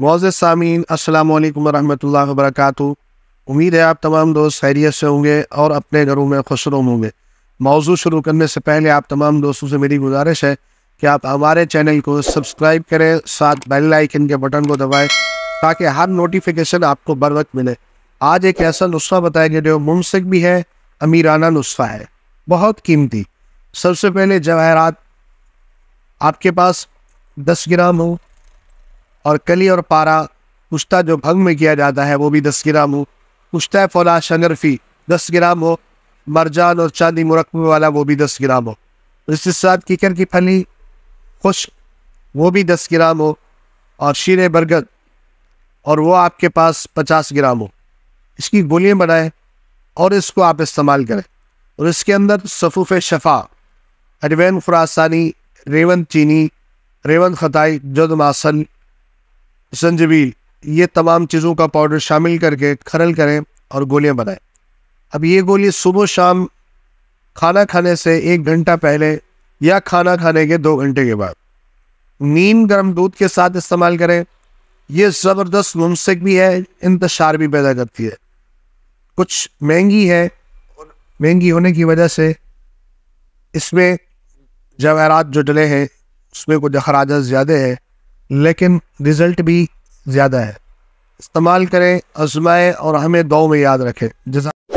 मौज़ सामीन अस्सलाम वालेकुम रहमतुल्लाहि व बरकातहू उम्मीद है आप तमाम दोस्त खैरियत से होंगे और अपने घरों में खुशरूम होंगे मौजू शुरू करने से पहले आप तमाम दोस्तों से मेरी गुजारिश है कि आप हमारे चैनल को सब्सक्राइब करें साथ बेल आइकन के बटन को दबाएं ताकि हर नोटिफिकेशन आपको बर वक्त मिले आज एक ऐसा नुस्खा बताएंगे जो मुमसिक भी है अमीराना नुस्खा है बहुत कीमती सबसे पहले जवाहरात आपके पास दस ग्राम हो और कली और पारा कुश्ता जो भंग में किया जाता है वो भी दस ग्राम हो कुश्ता फौला शनरफी दस ग्राम हो मरजान और चांदी मुरकमे वाला वो भी दस ग्राम हो इसके साथ कीकर की फली खुश वो भी दस ग्राम हो और शीर बरगद और वो आपके पास पचास ग्राम हो इसकी गोलियाँ बनाएं और इसको आप इस्तेमाल करें और इसके अंदर सफूफ शफा अरवैन खुरासानी रेवन चीनी रेवन खताई मासन जंजबील ये तमाम चीज़ों का पाउडर शामिल करके खरल करें और गोलियाँ बनाएं अब ये गोली सुबह शाम खाना खाने से एक घंटा पहले या खाना खाने के दो घंटे के बाद नीम गर्म दूध के साथ इस्तेमाल करें ये ज़बरदस्त मुमसिक भी है इंतशार भी पैदा करती है कुछ महंगी है और महंगी होने की वजह से इसमें जवाहरात जो डले हैं उसमें कुछ अखराज ज़्यादा है लेकिन रिज़ल्ट भी ज़्यादा है इस्तेमाल करें आजमाएँ और हमें दो में याद रखें जैसा